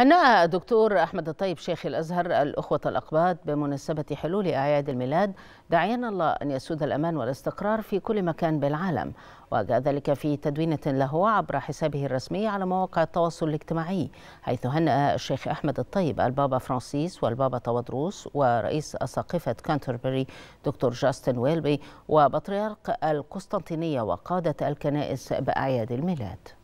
هنأ الدكتور أحمد الطيب شيخ الأزهر الأخوة الأقباط بمناسبة حلول أعياد الميلاد دعينا الله أن يسود الأمان والاستقرار في كل مكان بالعالم وجاء ذلك في تدوينة له عبر حسابه الرسمي على مواقع التواصل الاجتماعي حيث هنأ الشيخ أحمد الطيب البابا فرانسيس والبابا تودروس ورئيس أساقفة كانتربري دكتور جاستن ويلبي وبطريرك القسطنطينية وقادة الكنائس بأعياد الميلاد